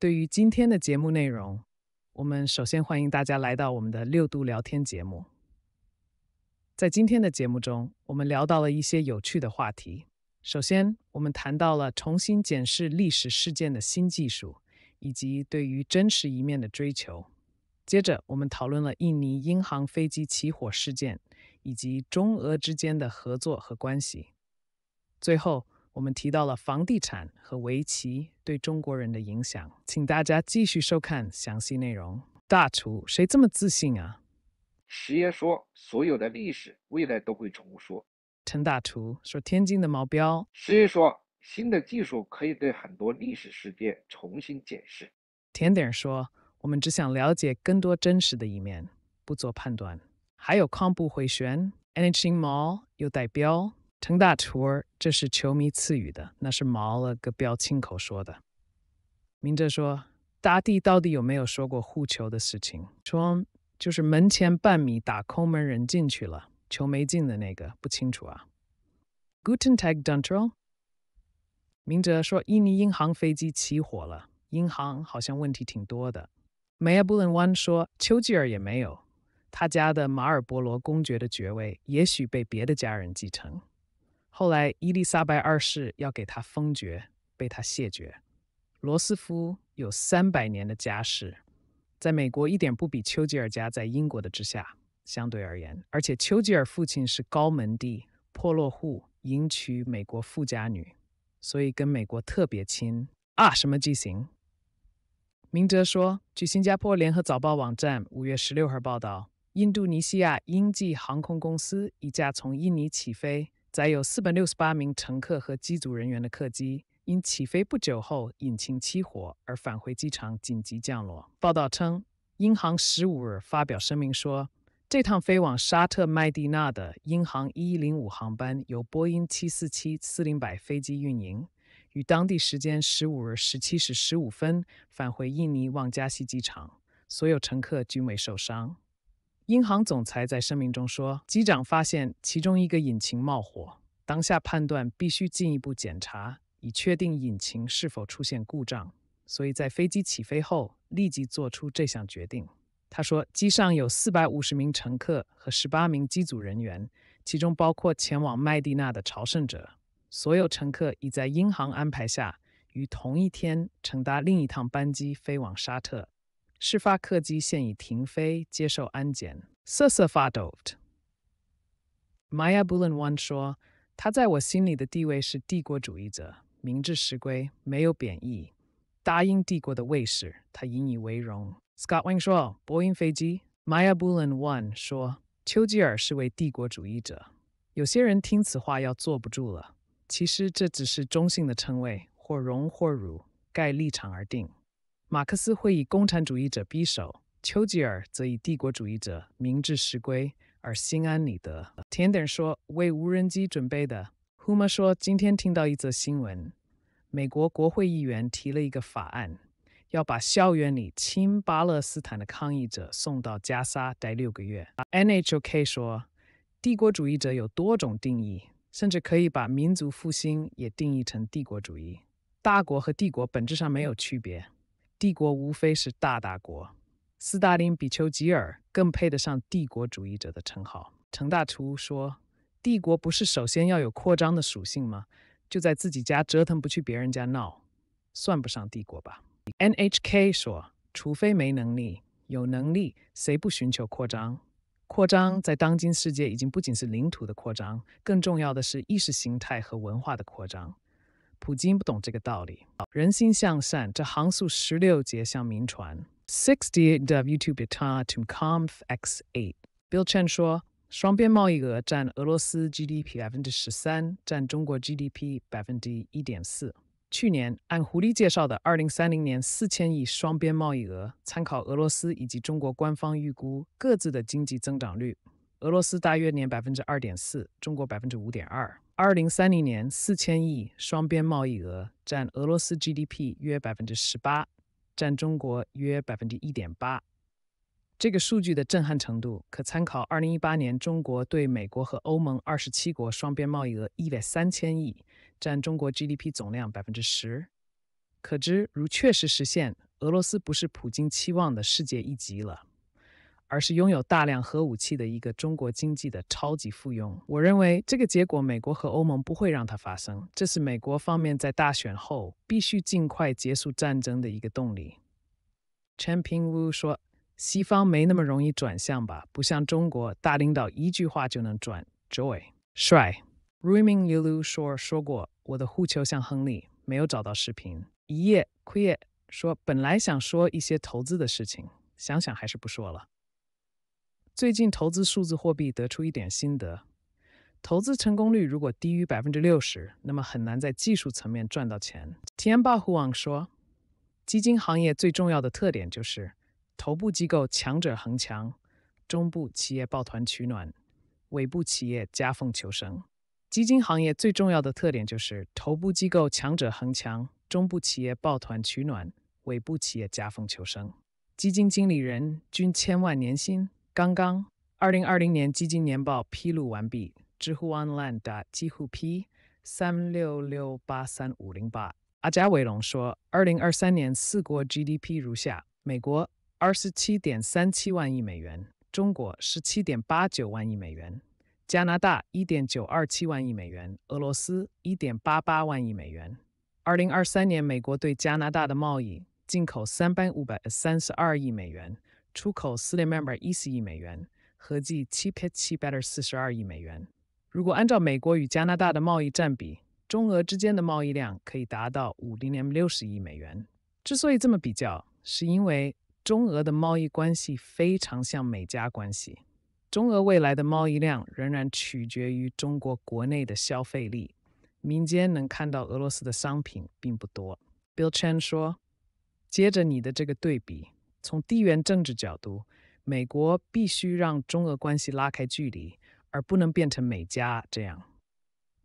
对于今天的节目内容，我们首先欢迎大家来到我们的六度聊天节目。在今天的节目中，我们聊到了一些有趣的话题。首先，我们谈到了重新检视历史事件的新技术，以及对于真实一面的追求。接着，我们讨论了印尼英航飞机起火事件，以及中俄之间的合作和关系。最后，我们提到了房地产和围棋对中国人的影响，请大家继续收看详细内容。大厨，谁这么自信啊？师爷说，所有的历史未来都会重说。陈大厨说，天津的毛标。师爷说，新的技术可以对很多历史事件重新解释。甜点说，我们只想了解更多真实的一面，不做判断。还有康布回旋 a n i n g Mall 又代表。成大厨儿，这是球迷赐予的，那是毛了个标亲口说的。明哲说，大帝到底有没有说过护球的事情？说就是门前半米打空门人进去了，球没进的那个不清楚啊。Guten Tag, d o n t r e l l 明哲说，印尼银行飞机起火了，银行好像问题挺多的。Maya b o l n n e 说，丘吉尔也没有他家的马尔波罗公爵的爵位，也许被别的家人继承。后来，伊丽莎白二世要给他封爵，被他谢绝。罗斯福有三百年的家世，在美国一点不比丘吉尔家在英国的之下，相对而言。而且，丘吉尔父亲是高门第破落户，迎娶美国富家女，所以跟美国特别亲啊。什么机型？明哲说，据新加坡联合早报网站五月十六号报道，印度尼西亚鹰济航空公司一架从印尼起飞。载有四百六十八名乘客和机组人员的客机，因起飞不久后引擎起火而返回机场紧急降落。报道称，英航十五日发表声明说，这趟飞往沙特麦地那的英航一一零五航班由波音七四七四零百飞机运营，于当地时间十五日十七时十五分返回印尼旺加锡机场，所有乘客均未受伤。英航总裁在声明中说：“机长发现其中一个引擎冒火，当下判断必须进一步检查，以确定引擎是否出现故障。所以在飞机起飞后立即做出这项决定。”他说：“机上有450名乘客和18名机组人员，其中包括前往麦地那的朝圣者。所有乘客已在英航安排下，于同一天乘搭另一趟班机飞往沙特。”事发客机现已停飞，接受安检。瑟瑟发抖。Maya b u l u n o n e 说：“他在我心里的地位是帝国主义者，名至实归，没有贬义。大英帝国的卫士，他引以为荣。”Scott Wing 说：“波音飞机。”Maya b u l u n o n e 说：“丘吉尔是位帝国主义者。”有些人听此话要坐不住了。其实这只是中性的称谓，或荣或辱，盖立场而定。马克思会以共产主义者匕首，丘吉尔则以帝国主义者名至实归而心安理得。甜点说：“为无人机准备的。”胡 a 说：“今天听到一则新闻，美国国会议员提了一个法案，要把校园里亲巴勒斯坦的抗议者送到加沙待六个月。”N H O K 说：“帝国主义者有多种定义，甚至可以把民族复兴也定义成帝国主义。大国和帝国本质上没有区别。”帝国无非是大大国，斯大林比丘吉尔更配得上帝国主义者的称号。程大厨说：“帝国不是首先要有扩张的属性吗？就在自己家折腾不去别人家闹，算不上帝国吧？”NHK 说：“除非没能力，有能力谁不寻求扩张？扩张在当今世界已经不仅是领土的扩张，更重要的是意识形态和文化的扩张。”普京不懂这个道理。人心向善，这航速十六节像民船。Sixty-eight W two b e i t a to c o m f X eight。Bill Chen 说，双边贸易额占俄罗斯 GDP 百分之十三，占中国 GDP 百分之一点四。去年按狐狸介绍的二零三零年四千亿双边贸易额，参考俄罗斯以及中国官方预估各自的经济增长率，俄罗斯大约年百分之二点四，中国百分之五点二。二零三零年四千亿双边贸易额占俄罗斯 GDP 约百分之十八，占中国约百分之一点八。这个数据的震撼程度，可参考二零一八年中国对美国和欧盟二十七国双边贸易额一百三千亿，占中国 GDP 总量百分之十。可知，如确实实现，俄罗斯不是普京期望的世界一级了。而是拥有大量核武器的一个中国经济的超级附庸。我认为这个结果，美国和欧盟不会让它发生。这是美国方面在大选后必须尽快结束战争的一个动力。Champion Wu 说：“西方没那么容易转向吧？不像中国，大领导一句话就能转。”Joy 帅 Ruming Lulu 说：“说过我的呼球像亨利，没有找到视频。”一夜 e 叶说：“本来想说一些投资的事情，想想还是不说了。”最近投资数字货币得出一点心得：投资成功率如果低于百分之六十，那么很难在技术层面赚到钱。h u a n 网说，基金行业最重要的特点就是头部机构强者恒强，中部企业抱团取暖，尾部企业夹缝求生。基金行业最重要的特点就是头部机构强者恒强，中部企业抱团取暖，尾部企业夹缝求生。基金经理人均千万年薪。刚刚，二零二零年基金年报披露完毕。知乎 online 的知乎 P 三六六八三五零八。阿加维隆说，二零二三年四国 GDP 如下：美国二十七点三七万亿美元，中国十七点八九万亿美元，加拿大一点九二七万亿美元，俄罗斯一点八八万亿美元。二零二三年美国对加拿大的贸易进口三百五百三十二亿美元。出口四点八二一四亿美元，合计七点七八四十二亿美元。如果按照美国与加拿大的贸易占比，中俄之间的贸易量可以达到五零点六十亿美元。之所以这么比较，是因为中俄的贸易关系非常像美加关系。中俄未来的贸易量仍然取决于中国国内的消费力，民间能看到俄罗斯的商品并不多。Bill Chen 说：“接着你的这个对比。”从地缘政治角度，美国必须让中俄关系拉开距离，而不能变成美加这样。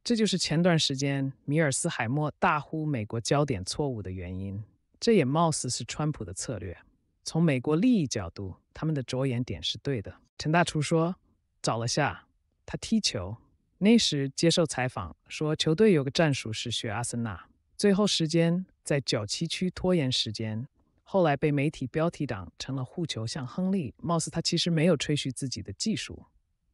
这就是前段时间米尔斯海默大呼美国焦点错误的原因。这也貌似是川普的策略。从美国利益角度，他们的着眼点是对的。陈大厨说，找了下他踢球，那时接受采访说，球队有个战术是学阿森纳，最后时间在脚区区拖延时间。后来被媒体标题党成了护球像亨利，貌似他其实没有吹嘘自己的技术。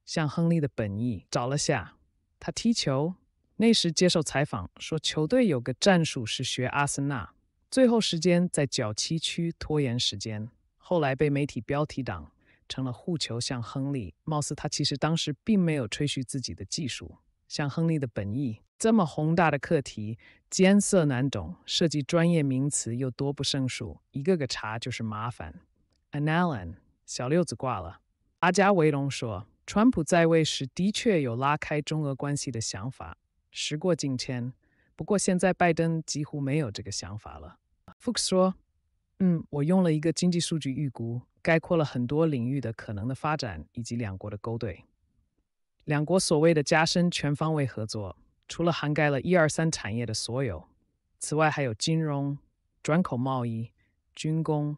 像亨利的本意，找了下他踢球，那时接受采访说球队有个战术是学阿森纳，最后时间在脚七区拖延时间。后来被媒体标题党成了护球像亨利，貌似他其实当时并没有吹嘘自己的技术。像亨利的本意这么宏大的课题艰涩难懂，涉及专业名词又多不胜数，一个个查就是麻烦。An Allen，小六子挂了。阿加维隆说，川普在位时的确有拉开中俄关系的想法，时过境迁，不过现在拜登几乎没有这个想法了。Fox 说，嗯，我用了一个经济数据预估，概括了很多领域的可能的发展以及两国的勾兑。两国所谓的加深全方位合作，除了涵盖了一二三产业的所有，此外还有金融、转口贸易、军工。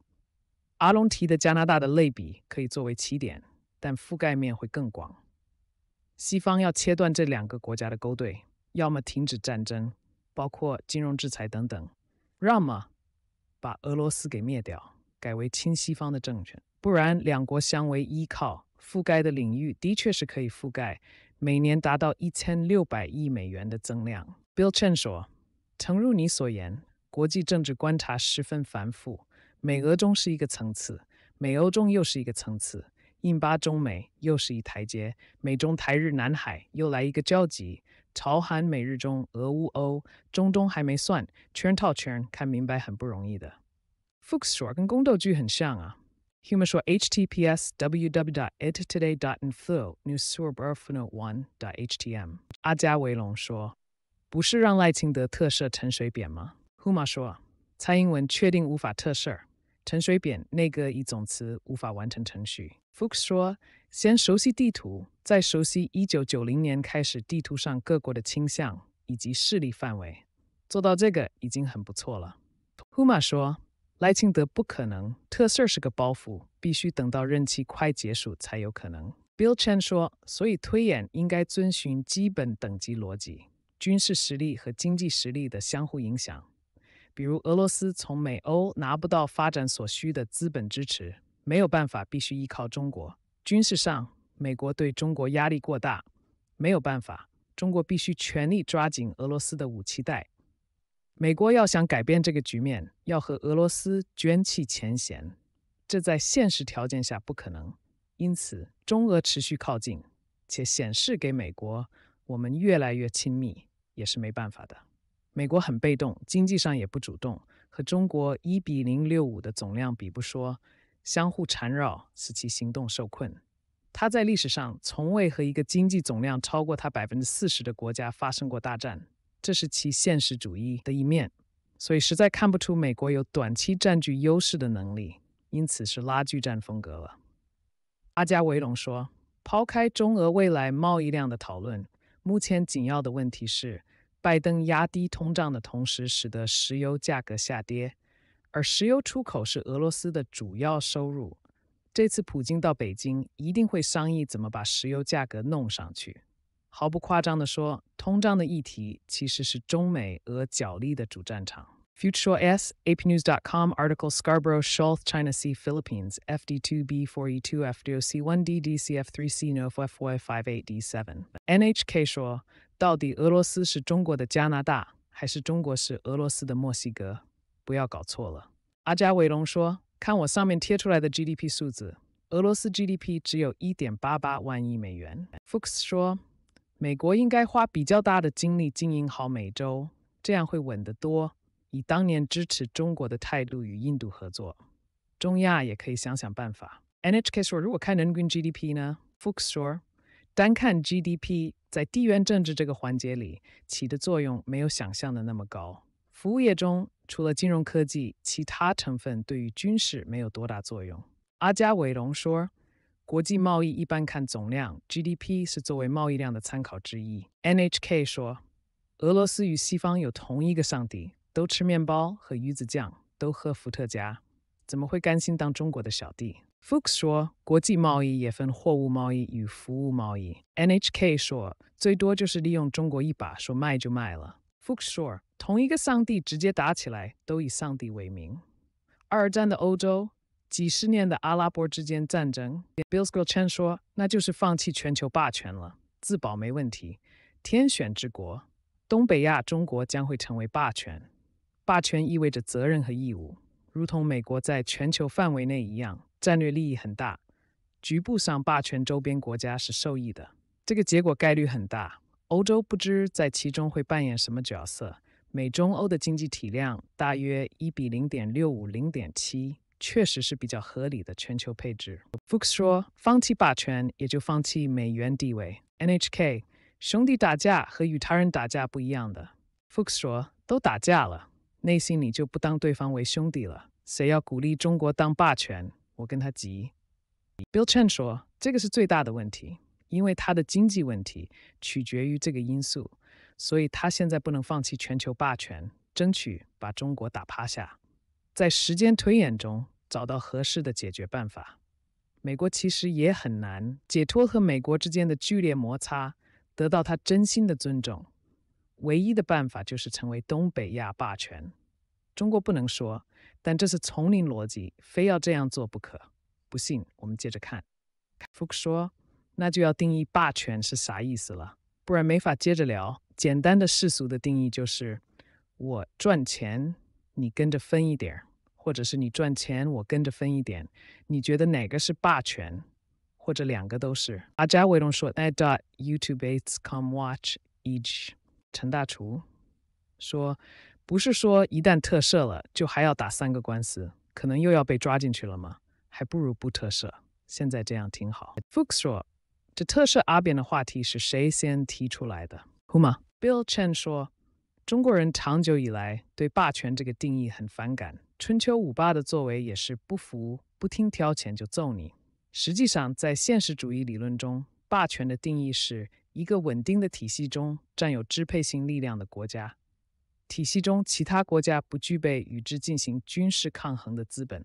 阿隆提的加拿大的类比可以作为起点，但覆盖面会更广。西方要切断这两个国家的勾兑，要么停止战争，包括金融制裁等等，要么把俄罗斯给灭掉，改为亲西方的政权，不然两国相为依靠。覆盖的领域的确是可以覆盖，每年达到一千六百亿美元的增量。Bill Chen 说：“诚如你所言，国际政治观察十分繁复，美俄中是一个层次，美欧中又是一个层次，印巴中美又是一台阶，美中台日南海又来一个交集，朝韩美日中俄乌欧中中还没算，圈套圈，看明白很不容易的。” Fox 说：“跟宫斗剧很像啊。” Huma 说 h t t p s w w w e t t o d a y c o m n e w s s u r b n r f o 1 h t m 阿加维隆说：“不是让赖清德特赦陈水扁吗？”Huma 说：“蔡英文确定无法特赦陈水扁，内阁一总词无法完成程序。”Fox 说：“先熟悉地图，再熟悉一九九零年开始地图上各国的倾向以及势力范围。做到这个已经很不错了。”Huma 说。莱清德不可能，特事儿是个包袱，必须等到任期快结束才有可能。Bill Chen 说，所以推演应该遵循基本等级逻辑，军事实力和经济实力的相互影响。比如俄罗斯从美欧拿不到发展所需的资本支持，没有办法，必须依靠中国。军事上，美国对中国压力过大，没有办法，中国必须全力抓紧俄罗斯的武器带。美国要想改变这个局面，要和俄罗斯捐弃前嫌，这在现实条件下不可能。因此，中俄持续靠近，且显示给美国，我们越来越亲密，也是没办法的。美国很被动，经济上也不主动，和中国一比零六五的总量比不说，相互缠绕，使其行动受困。它在历史上从未和一个经济总量超过它百分之四十的国家发生过大战。这是其现实主义的一面，所以实在看不出美国有短期占据优势的能力，因此是拉锯战风格了。阿加维隆说：“抛开中俄未来贸易量的讨论，目前紧要的问题是，拜登压低通胀的同时，使得石油价格下跌，而石油出口是俄罗斯的主要收入。这次普京到北京，一定会商议怎么把石油价格弄上去。”毫不夸张地说，通胀的议题其实是中美俄角力的主战场。Future S AP News dot com Article Scarborough s h o l t China Sea Philippines f d 2 b 4 e 2 f d o c 1 d d c f 3 c n o f f y 5 8 d 7 NHK 说：“到底俄罗斯是中国的加拿大，还是中国是俄罗斯的墨西哥？”不要搞错了。阿加维隆说：“看我上面贴出来的 GDP 数字，俄罗斯 GDP 只有一点八八万亿美元。”福克斯说。美国应该花比较大的精力经营好美洲，这样会稳得多。以当年支持中国的态度与印度合作，中亚也可以想想办法。NHK 说，如果看人均 GDP 呢 f o r 说，单看 GDP，在地缘政治这个环节里起的作用没有想象的那么高。服务业中除了金融科技，其他成分对于军事没有多大作用。阿加韦隆说。国际贸易一般看总量，GDP 是作为贸易量的参考之一。NHK 说，俄罗斯与西方有同一个上帝，都吃面包和鱼子酱，都喝伏特加，怎么会甘心当中国的小弟 f o s 说，国际贸易也分货物贸易与服务贸易。NHK 说，最多就是利用中国一把，说卖就卖了。f o s 说，同一个上帝直接打起来，都以上帝为名。二战的欧洲。几十年的阿拉伯之间战争，Bill s c e l t o n 说：“那就是放弃全球霸权了，自保没问题。天选之国，东北亚中国将会成为霸权。霸权意味着责任和义务，如同美国在全球范围内一样，战略利益很大。局部上，霸权周边国家是受益的。这个结果概率很大。欧洲不知在其中会扮演什么角色。美中欧的经济体量大约一比零点六五零点七。”确实是比较合理的全球配置。Fuchs 说，放弃霸权也就放弃美元地位。NHK，兄弟打架和与他人打架不一样的。Fuchs 说，都打架了，内心里就不当对方为兄弟了。谁要鼓励中国当霸权，我跟他急。Bill Chen 说，这个是最大的问题，因为他的经济问题取决于这个因素，所以他现在不能放弃全球霸权，争取把中国打趴下。在时间推演中。找到合适的解决办法，美国其实也很难解脱和美国之间的剧烈摩擦，得到他真心的尊重。唯一的办法就是成为东北亚霸权。中国不能说，但这是丛林逻辑，非要这样做不可。不信，我们接着看。凯夫说：“那就要定义霸权是啥意思了，不然没法接着聊。简单的世俗的定义就是，我赚钱，你跟着分一点儿。”或者是你赚钱，我跟着分一点，你觉得哪个是霸权？或者两个都是？阿佳维隆说：“I dot YouTube.com/watch/each。”陈大厨说：“不是说一旦特赦了，就还要打三个官司，可能又要被抓进去了吗？还不如不特赦，现在这样挺好。” f 福克 s 说：“这特赦阿扁的话题是谁先提出来的？”胡嘛。Bill Chen 说。中国人长久以来对霸权这个定义很反感。春秋五霸的作为也是不服不听挑钱就揍你。实际上，在现实主义理论中，霸权的定义是一个稳定的体系中占有支配性力量的国家，体系中其他国家不具备与之进行军事抗衡的资本。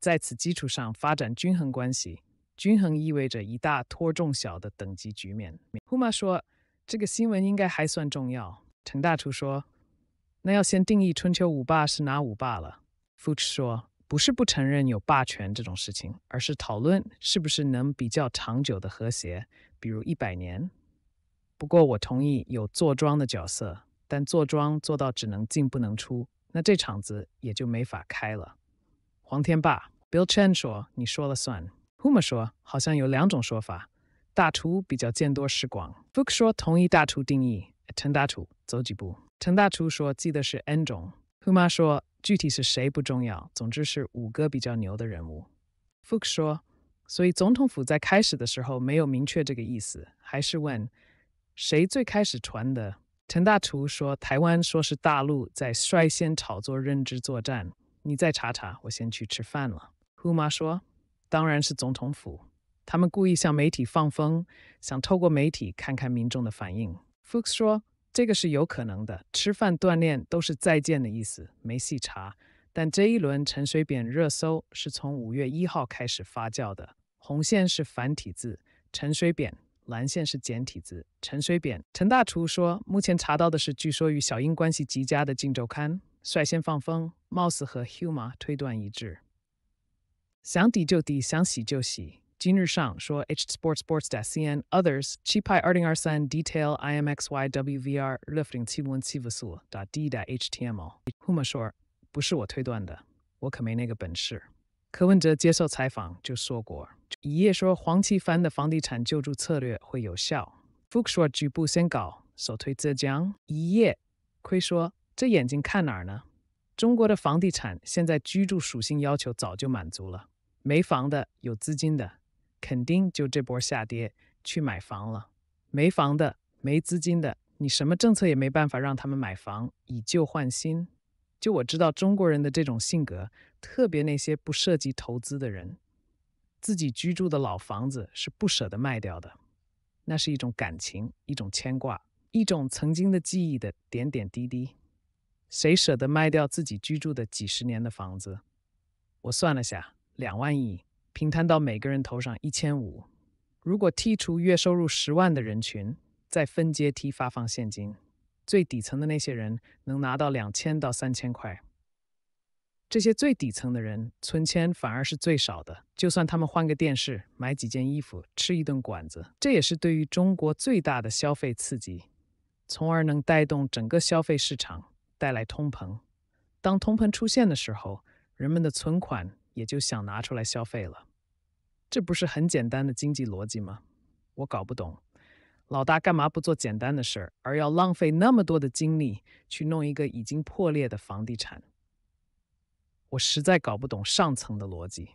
在此基础上发展均衡关系，均衡意味着一大拖重小的等级局面。胡妈说，这个新闻应该还算重要。陈大厨说：“那要先定义春秋五霸是哪五霸了。” Fuchs 说：“不是不承认有霸权这种事情，而是讨论是不是能比较长久的和谐，比如一百年。”不过我同意有坐庄的角色，但坐庄做到只能进不能出，那这场子也就没法开了。黄天霸，Bill Chen 说：“你说了算。”Huma 说：“好像有两种说法。”大厨比较见多识广。Fuchs 说：“同意大厨定义。”陈大厨。走几步？陈大厨说：“记得是 N 种。”胡妈说：“具体是谁不重要，总之是五个比较牛的人物。”福克说：“所以总统府在开始的时候没有明确这个意思，还是问谁最开始传的？”陈大厨说：“台湾说是大陆在率先炒作认知作战，你再查查。”我先去吃饭了。胡妈说：“当然是总统府，他们故意向媒体放风，想透过媒体看看民众的反应。”福克斯说。这个是有可能的，吃饭锻炼都是再见的意思，没细查。但这一轮陈水扁热搜是从五月一号开始发酵的，红线是繁体字陈水扁，蓝线是简体字陈水扁。陈大厨说，目前查到的是，据说与小英关系极佳的《镜周刊》率先放风，貌似和 Huma 推断一致。想抵就抵，想洗就洗。金日上说 h s p o r t s p o r t s c n o t h e r s c h i Pai r t i n g a r s n Detail IMXYWVR，Lifting T1 T1 v d s u a dot d. html，胡马说：不是我推断的，我可没那个本事。柯文哲接受采访就说过，一夜说黄奇帆的房地产救助策略会有效，福寿局部先搞，首推浙江。一夜亏说：这眼睛看哪儿呢？中国的房地产现在居住属性要求早就满足了，没房的有资金的。”肯定就这波下跌去买房了，没房的、没资金的，你什么政策也没办法让他们买房以旧换新。就我知道中国人的这种性格，特别那些不涉及投资的人，自己居住的老房子是不舍得卖掉的，那是一种感情、一种牵挂、一种曾经的记忆的点点滴滴。谁舍得卖掉自己居住的几十年的房子？我算了下，两万亿。平摊到每个人头上一千五，如果剔除月收入十万的人群，再分阶梯发放现金，最底层的那些人能拿到两千到三千块。这些最底层的人存钱反而是最少的，就算他们换个电视、买几件衣服、吃一顿馆子，这也是对于中国最大的消费刺激，从而能带动整个消费市场，带来通膨。当通膨出现的时候，人们的存款。也就想拿出来消费了，这不是很简单的经济逻辑吗？我搞不懂，老大干嘛不做简单的事儿，而要浪费那么多的精力去弄一个已经破裂的房地产？我实在搞不懂上层的逻辑。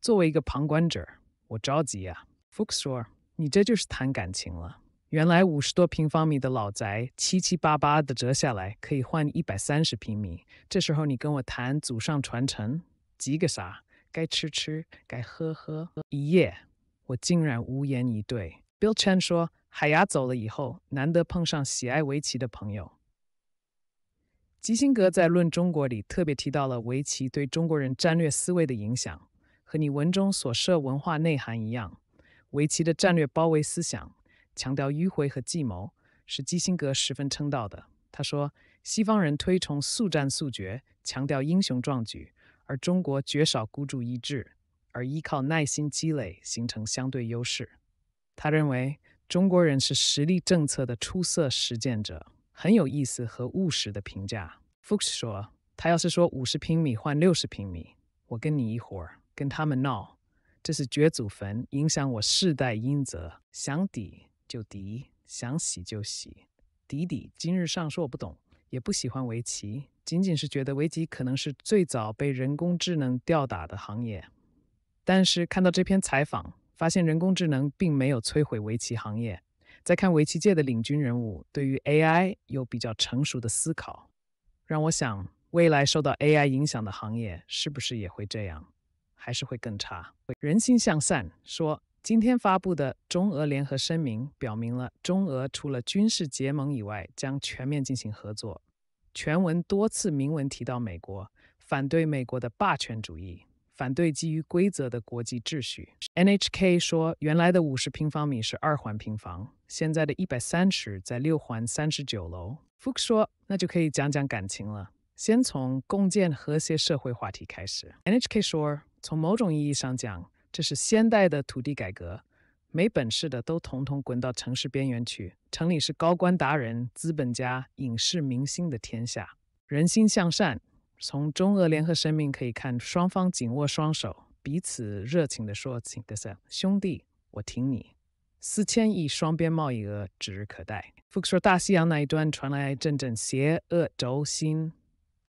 作为一个旁观者，我着急啊。福 u 斯说：“你这就是谈感情了。”原来五十多平方米的老宅，七七八八的折下来可以换一百三十平米。这时候你跟我谈祖上传承，急个啥？该吃吃，该喝喝。一夜，我竟然无言以对。Bill Chen 说，海牙走了以后，难得碰上喜爱围棋的朋友。基辛格在《论中国》里特别提到了围棋对中国人战略思维的影响，和你文中所涉文化内涵一样，围棋的战略包围思想。强调迂回和计谋是基辛格十分称道的。他说：“西方人推崇速战速决，强调英雄壮举，而中国绝少孤注一掷，而依靠耐心积累形成相对优势。”他认为中国人是实力政策的出色实践者，很有意思和务实的评价。福克斯说：“他要是说五十平米换六十平米，我跟你一伙儿跟他们闹，这是掘祖坟，影响我世代英泽祥底。”就敌想洗就洗。迪迪今日上说我不懂，也不喜欢围棋，仅仅是觉得围棋可能是最早被人工智能吊打的行业。但是看到这篇采访，发现人工智能并没有摧毁围棋行业。再看围棋界的领军人物对于 AI 有比较成熟的思考，让我想未来受到 AI 影响的行业是不是也会这样，还是会更差？人心向善说。今天发布的中俄联合声明表明了，中俄除了军事结盟以外，将全面进行合作。全文多次明文提到美国，反对美国的霸权主义，反对基于规则的国际秩序。NHK 说，原来的五十平方米是二环平房，现在的一百三十在六环三十九楼。Fu 说，那就可以讲讲感情了，先从共建和谐社会话题开始。NHK 说，从某种意义上讲。这是现代的土地改革，没本事的都统统滚到城市边缘去。城里是高官达人、资本家、影视明星的天下，人心向善。从中俄联合声明可以看，双方紧握双手，彼此热情地说：“请的啥兄弟，我挺你。”四千亿双边贸易额指日可待。福克说，大西洋那一端传来阵阵邪恶轴心，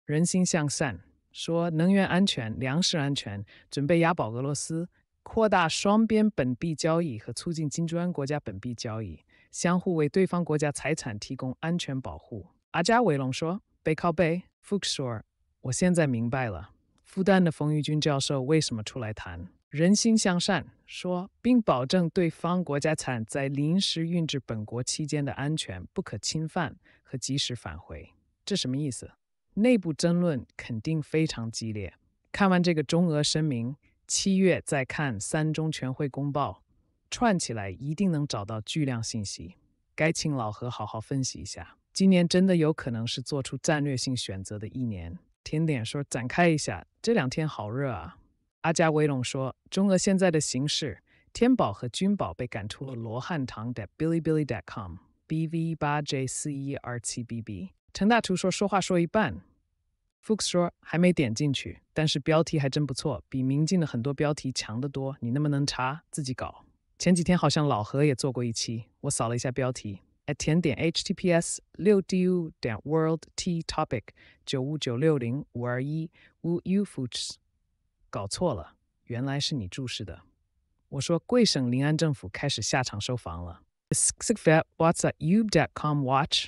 人心向善，说能源安全、粮食安全，准备押宝俄罗斯。扩大双边本币交易和促进金砖国家本币交易，相互为对方国家财产提供安全保护。阿加维隆说：“背靠背。” f u r 说：“我现在明白了，复旦的冯玉军教授为什么出来谈人心向善，说并保证对方国家产在临时运至本国期间的安全不可侵犯和及时返回。”这什么意思？内部争论肯定非常激烈。看完这个中俄声明。七月再看三中全会公报，串起来一定能找到巨量信息。该请老何好好分析一下。今年真的有可能是做出战略性选择的一年。甜点说展开一下，这两天好热啊。阿加威龙说中俄现在的形势。天宝和君宝被赶出了罗汉堂的 b i l i b i l i c o m b v 八 j 四一二七 bb。陈大厨说说话说一半。f o s 说还没点进去，但是标题还真不错，比明镜的很多标题强得多。你那么能查，自己搞。前几天好像老何也做过一期，我扫了一下标题，哎，填点 h t p s 六 d u 点 world t topic 九五九六零五二一 u u f o s 搞错了，原来是你注释的。我说贵省临安政府开始下场收房了。s k v a t s a t u dot c o m watch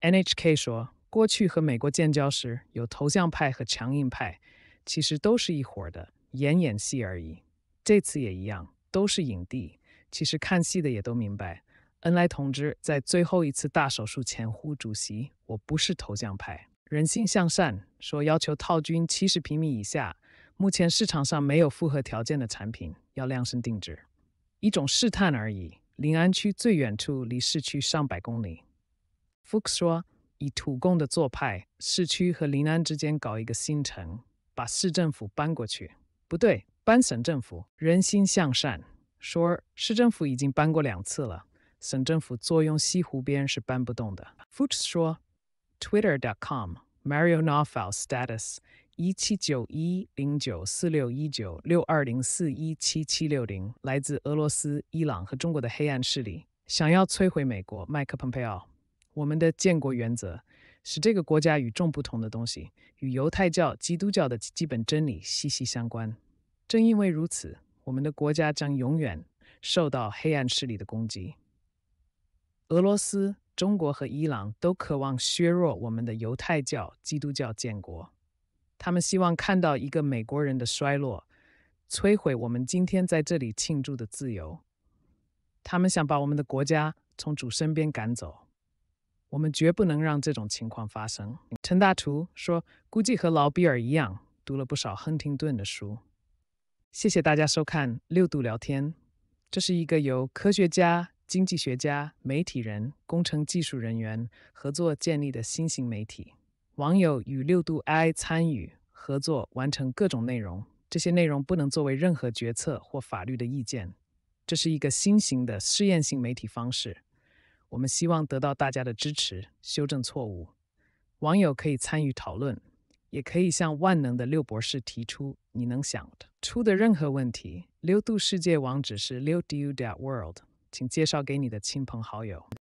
N H K 说。过去和美国建交时有投降派和强硬派，其实都是一伙的，演演戏而已。这次也一样，都是影帝。其实看戏的也都明白，恩来同志在最后一次大手术前呼主席：“我不是投降派，人心向善。”说要求套均七十平米以下，目前市场上没有符合条件的产品，要量身定制，一种试探而已。临安区最远处离市区上百公里。福克说。以土共的做派，市区和临安之间搞一个新城，把市政府搬过去。不对，搬省政府。人心向善，说市政府已经搬过两次了，省政府坐拥西湖边是搬不动的。Fuchs 说，Twitter.com/MarioNofal/status/1791094619620417760 来自俄罗斯、伊朗和中国的黑暗势力想要摧毁美国，麦克蓬佩奥。我们的建国原则使这个国家与众不同的东西，与犹太教、基督教的基本真理息息相关。正因为如此，我们的国家将永远受到黑暗势力的攻击。俄罗斯、中国和伊朗都渴望削弱我们的犹太教、基督教建国，他们希望看到一个美国人的衰落，摧毁我们今天在这里庆祝的自由。他们想把我们的国家从主身边赶走。我们绝不能让这种情况发生。陈大厨说：“估计和劳比尔一样，读了不少亨廷顿的书。”谢谢大家收看六度聊天。这是一个由科学家、经济学家、媒体人、工程技术人员合作建立的新型媒体。网友与六度 AI 参与合作，完成各种内容。这些内容不能作为任何决策或法律的意见。这是一个新型的试验性媒体方式。我们希望得到大家的支持，修正错误。网友可以参与讨论，也可以向万能的六博士提出你能想出的任何问题。六度世界网址是 l i u d u d a t w o r l d 请介绍给你的亲朋好友。